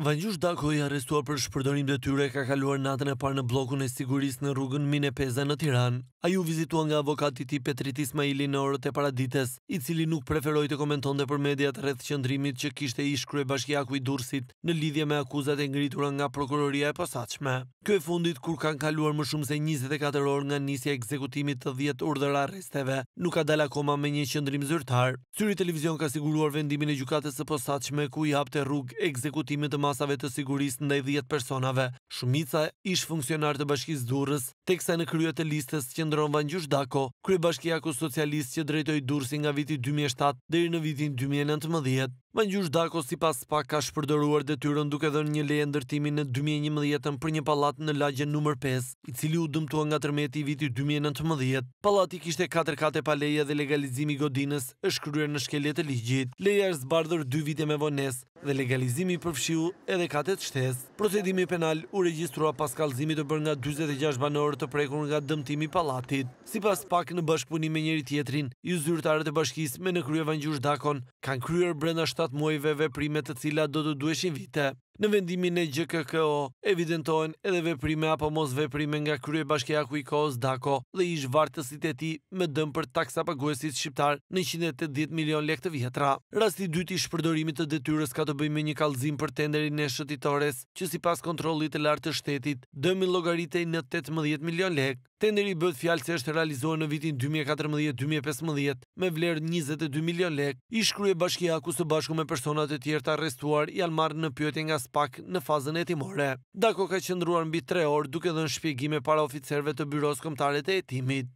Vanjush Dako i arrestuar për shpërdorim dhe tyre ka kaluar natën e parë në blokun e sigurisë në rrugën Mine Peza në Tiran. A ju vizituan nga avokati ti Petrit Ismaili në orët e paradites, i cili nuk preferoj të komenton dhe për mediat rreth qëndrimit që kishte i shkrye bashkja ku i dursit në lidhje me akuzat e ngritura nga prokuroria e posaqme. Kjo e fundit kur kanë kaluar më shumë se 24 orë nga njësja ekzekutimit të djetë urdhëra arresteve, nuk ka dalë akoma me një qëndrim zyrtar. Syri televizion ka siguruar vendimin e gjukatës e posatshme ku i hapte rrug ekzekutimit të masave të sigurisë ndaj 10 personave. Shumica ish funksionar të bashkisë durës, teksa në kryet e listës që ndronë vëngjush dako, krybashkijaku socialistë që drejtoj durësi nga viti 2007 dhe i në vitin 2019. Mëngjush Dako si pas pak, ka shpërdëruar dhe tyrën duke dhe një leje ndërtimi në 2011 për një palat në lagje nëmër 5, i cili u dëmtua nga tërmeti i viti 2019. Palati kishte 4 kate pa leje dhe legalizimi godinës është kryer në shkelet e ligjit. Leja është zbardhër 2 vite me vones dhe legalizimi përfshiu edhe kate të shtes. Procedimi penal u registrua pas kalzimi të bërë nga 26 banorë të prekur nga dëmtimi palatit. Si pas pak në bashkëpunim me njëri tjetrin, ju zyrtarët e bashkis me në Dakon kanë kryer brenda 7 muajve veprime të cila do të dueshin vite. Në vendimin e GKKO, evidentojnë edhe veprime apo mos veprime nga krye bashkja ku i kohës Dako dhe ishë vartësit e ti me dëm për taksa paguesit shqiptar në 180 milion lek të vjetra. Rasti dyti shpërdorimit të detyres ka të bëjmë një kalzim për tenderin e shëtitores, që si pas kontrolit të lartë të shtetit, dëmin logaritej në 18 milion lek. Tenderi bët fjalë që është realizuar në vitin 2014-2015 me vlerë 22 milion lek. Ishë krye bashkja ku së bashku me personat e tjerë të arrestuar i almarë në pjotin nga pak në fazën e timore. Dako ka qëndruar mbi tre orë duke dhe në shpjegime para oficerve të byros komtare të etimit.